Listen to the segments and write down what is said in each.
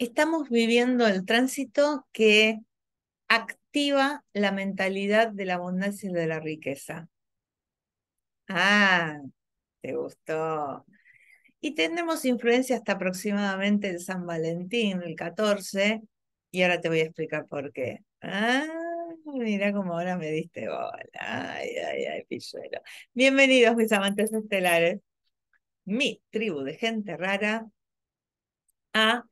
estamos viviendo el tránsito que activa la mentalidad de la abundancia y de la riqueza. Ah, te gustó. Y tenemos influencia hasta aproximadamente el San Valentín, el 14, y ahora te voy a explicar por qué. Ah, mira cómo ahora me diste bola. Ay, ay, ay, pilluelo. Bienvenidos, mis amantes estelares, mi tribu de gente rara, a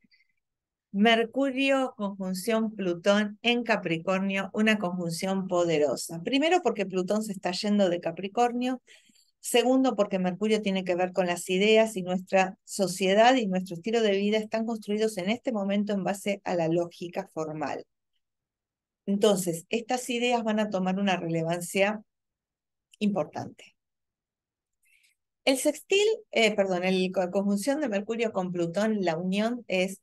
Mercurio, conjunción Plutón en Capricornio, una conjunción poderosa. Primero porque Plutón se está yendo de Capricornio. Segundo porque Mercurio tiene que ver con las ideas y nuestra sociedad y nuestro estilo de vida están construidos en este momento en base a la lógica formal. Entonces, estas ideas van a tomar una relevancia importante. El sextil, eh, perdón, la conjunción de Mercurio con Plutón, la unión es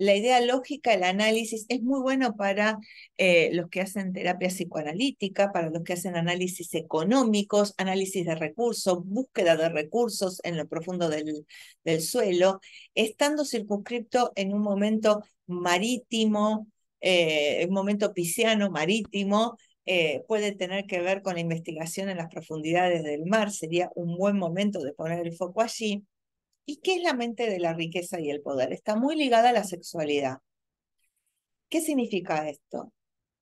la idea lógica, el análisis, es muy bueno para eh, los que hacen terapia psicoanalítica, para los que hacen análisis económicos, análisis de recursos, búsqueda de recursos en lo profundo del, suelo, estando circunscripto en un momento marítimo, eh, un momento pisciano marítimo, eh, puede tener que ver con la investigación en las profundidades del mar, sería un buen momento de poner el foco allí. ¿Y qué es la mente de la riqueza y el poder? Está muy ligada a la sexualidad. ¿Qué significa esto?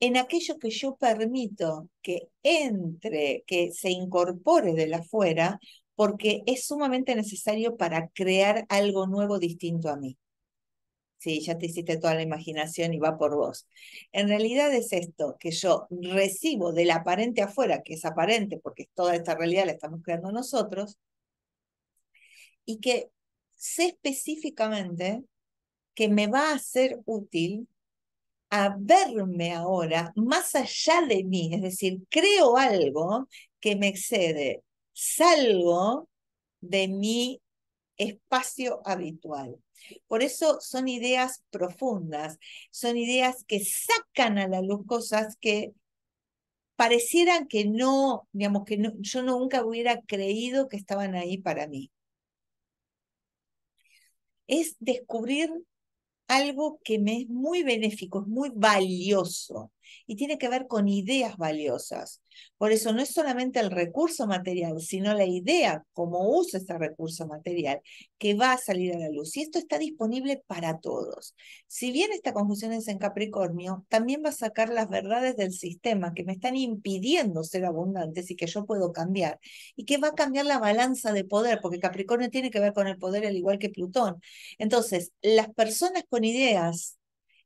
En aquello que yo permito que entre, que se incorpore de la porque es sumamente necesario para crear algo nuevo distinto a mí. Sí, ya te hiciste toda la imaginación y va por vos. En realidad es esto, que yo recibo del aparente afuera, que es aparente porque toda esta realidad la estamos creando nosotros, y que sé específicamente que me va a ser útil a verme ahora más allá de mí, es decir, creo algo que me excede, salgo de mi espacio habitual. Por eso son ideas profundas, son ideas que sacan a la luz cosas que parecieran que no, digamos, que no, yo nunca hubiera creído que estaban ahí para mí es descubrir algo que me es muy benéfico, es muy valioso y tiene que ver con ideas valiosas. Por eso no es solamente el recurso material, sino la idea, cómo usa ese recurso material, que va a salir a la luz. Y esto está disponible para todos. Si bien esta conjunción es en Capricornio, también va a sacar las verdades del sistema que me están impidiendo ser abundantes y que yo puedo cambiar. Y que va a cambiar la balanza de poder, porque Capricornio tiene que ver con el poder al igual que Plutón. Entonces, las personas con ideas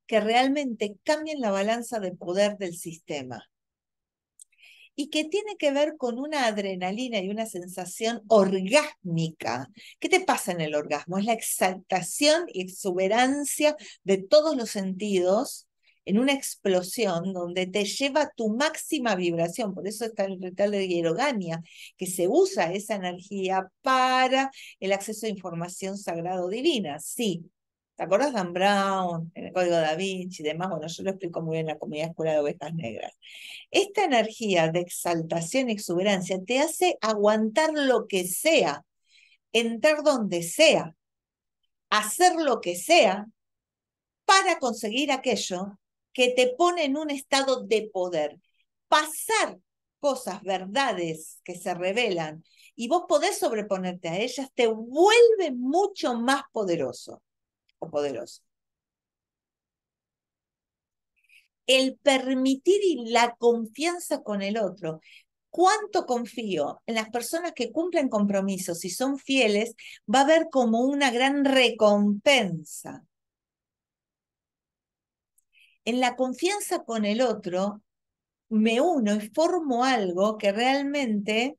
que realmente cambien la balanza de poder del sistema y que tiene que ver con una adrenalina y una sensación orgásmica. ¿Qué te pasa en el orgasmo? Es la exaltación y exuberancia de todos los sentidos en una explosión donde te lleva tu máxima vibración. Por eso está el ritual de hierogania, que se usa esa energía para el acceso a información sagrado divina. Sí, ¿Te acuerdas de Dan Brown, en el Código da Vinci y demás? Bueno, yo lo explico muy bien en la comunidad escuela de ovejas negras. Esta energía de exaltación y exuberancia te hace aguantar lo que sea, entrar donde sea, hacer lo que sea para conseguir aquello que te pone en un estado de poder. Pasar cosas, verdades que se revelan y vos podés sobreponerte a ellas, te vuelve mucho más poderoso. Poderoso El permitir y la confianza con el otro. ¿Cuánto confío en las personas que cumplen compromisos y son fieles? Va a haber como una gran recompensa. En la confianza con el otro, me uno y formo algo que realmente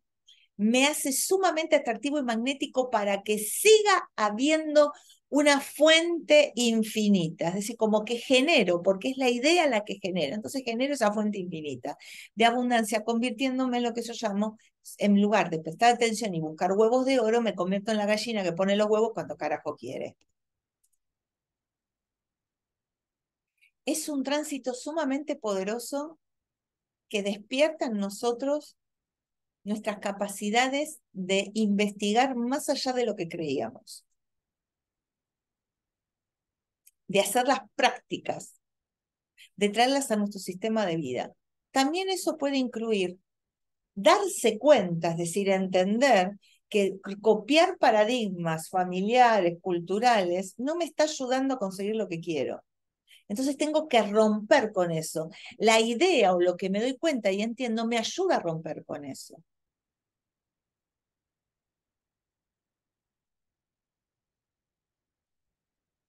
me hace sumamente atractivo y magnético para que siga habiendo una fuente infinita, es decir, como que genero, porque es la idea la que genera, entonces genero esa fuente infinita de abundancia, convirtiéndome en lo que yo llamo, en lugar de prestar atención y buscar huevos de oro, me convierto en la gallina que pone los huevos cuando carajo quiere. Es un tránsito sumamente poderoso que despierta en nosotros nuestras capacidades de investigar más allá de lo que creíamos de hacer las prácticas, de traerlas a nuestro sistema de vida. También eso puede incluir darse cuenta, es decir, entender que copiar paradigmas familiares, culturales, no me está ayudando a conseguir lo que quiero. Entonces tengo que romper con eso. La idea o lo que me doy cuenta y entiendo me ayuda a romper con eso.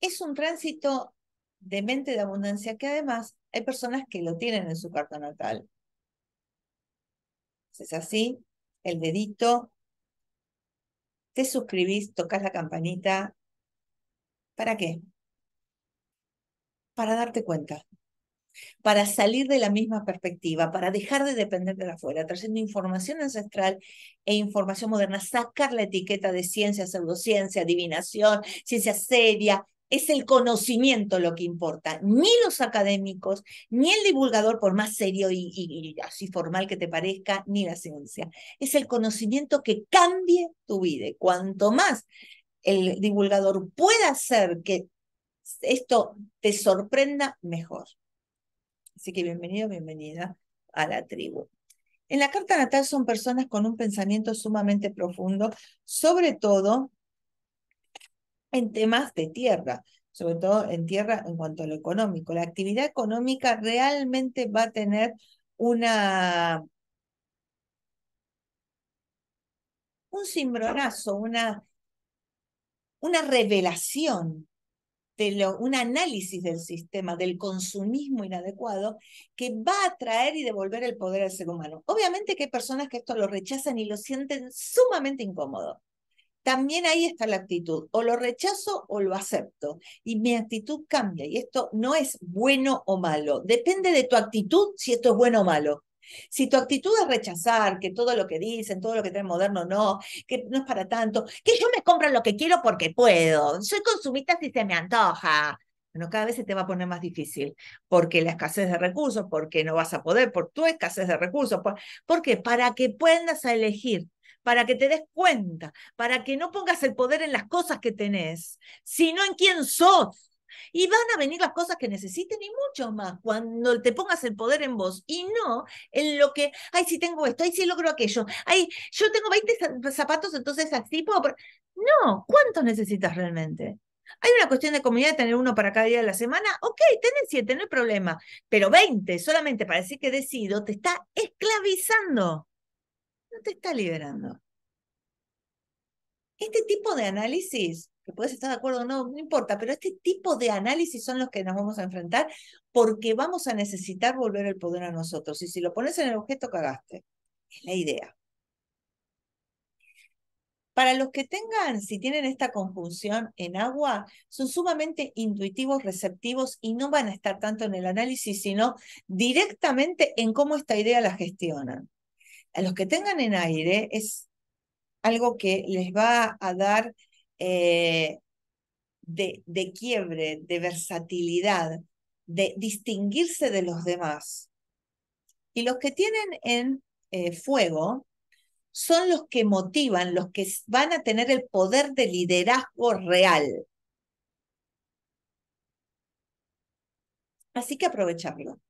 es un tránsito de mente de abundancia que además hay personas que lo tienen en su carta natal. Es así, el dedito, te suscribís, tocas la campanita. ¿Para qué? Para darte cuenta, para salir de la misma perspectiva, para dejar de depender de afuera, trayendo información ancestral e información moderna, sacar la etiqueta de ciencia, pseudociencia, adivinación, ciencia seria, es el conocimiento lo que importa, ni los académicos, ni el divulgador, por más serio y, así formal que te parezca, ni la ciencia. Es el conocimiento que cambie tu vida. cuanto más el divulgador pueda hacer que esto te sorprenda, mejor. Así que bienvenido, bienvenida a la tribu. En la carta natal son personas con un pensamiento sumamente profundo, sobre todo en temas de tierra, sobre todo en tierra en cuanto a lo económico. La actividad económica realmente va a tener una un cimbronazo, una, una revelación, de lo, un análisis del sistema, del consumismo inadecuado, que va a traer y devolver el poder al ser humano. Obviamente que hay personas que esto lo rechazan y lo sienten sumamente incómodo también ahí está la actitud. O lo rechazo o lo acepto. Y mi actitud cambia. Y esto no es bueno o malo. Depende de tu actitud si esto es bueno o malo. Si tu actitud es rechazar que todo lo que dicen, todo lo que traen moderno no, que no es para tanto, que yo me compro lo que quiero porque puedo, soy consumista si se me antoja. Bueno, cada vez se te va a poner más difícil, porque la escasez de recursos, porque no vas a poder, por tu escasez de recursos, porque para que puedas elegir para que te des cuenta, para que no pongas el poder en las cosas que tenés, sino en quién sos. Y van a venir las cosas que necesiten y mucho más cuando te pongas el poder en vos y no en lo que, ay, si tengo esto, ay, si logro aquello, ay, yo tengo 20 zapatos, entonces así puedo. No, ¿cuántos necesitas realmente? Hay una cuestión de comunidad de tener uno para cada día de la semana. Ok, tenés siete, no hay problema. Pero 20 solamente para decir que decido te está esclavizando te está liberando. Este tipo de análisis, que puedes estar de acuerdo o no, no importa, pero este tipo de análisis son los que nos vamos a enfrentar porque vamos a necesitar volver el poder a nosotros. Y si lo pones en el objeto, cagaste. Es la idea. Para los que tengan, si tienen esta conjunción en agua, son sumamente intuitivos, receptivos y no van a estar tanto en el análisis, sino directamente en cómo esta idea la gestionan a los que tengan en aire es algo que les va a dar eh, de, quiebre, de versatilidad, de distinguirse de los demás. Y los que tienen en eh, fuego son los que motivan, los que van a tener el poder de liderazgo real. Así que aprovecharlo.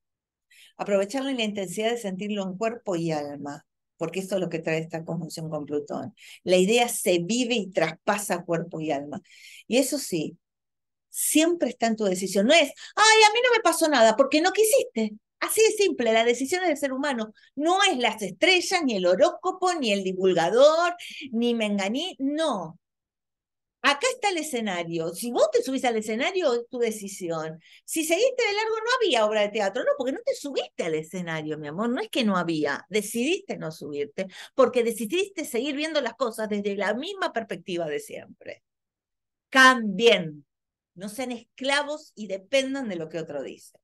Aprovecharlo en la intensidad de sentirlo en cuerpo y alma porque eso es lo que trae esta conjunción con Plutón. La idea se vive y traspasa cuerpo y alma. Y eso sí, siempre está en tu decisión. No es, ay, a mí no me pasó nada porque no quisiste. Así de simple, la decisión del ser humano no es las estrellas, ni el horóscopo, ni el divulgador, ni menganí, no. Acá está el escenario. Si vos te subís al escenario, es tu decisión. Si seguiste de largo, no había obra de teatro. No, porque no te subiste al escenario, mi amor. No es que no había. Decidiste no subirte, porque decidiste seguir viendo las cosas desde la misma perspectiva de siempre. Cambien. No sean esclavos y dependan de lo que otro dice.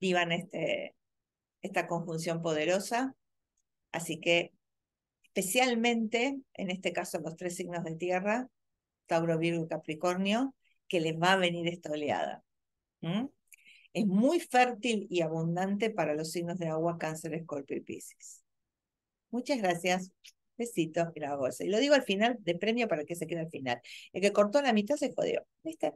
Vivan este, esta conjunción poderosa. Así que especialmente, en este caso, los tres signos de tierra, Tauro, Virgo y Capricornio, que les va a venir esta oleada. Es muy fértil y abundante para los signos de agua, cáncer, escorpio y piscis. Muchas gracias. Besitos y la bolsa. Y lo digo al final de premio para que se quede al final. El que cortó la mitad se jodió. ¿Viste?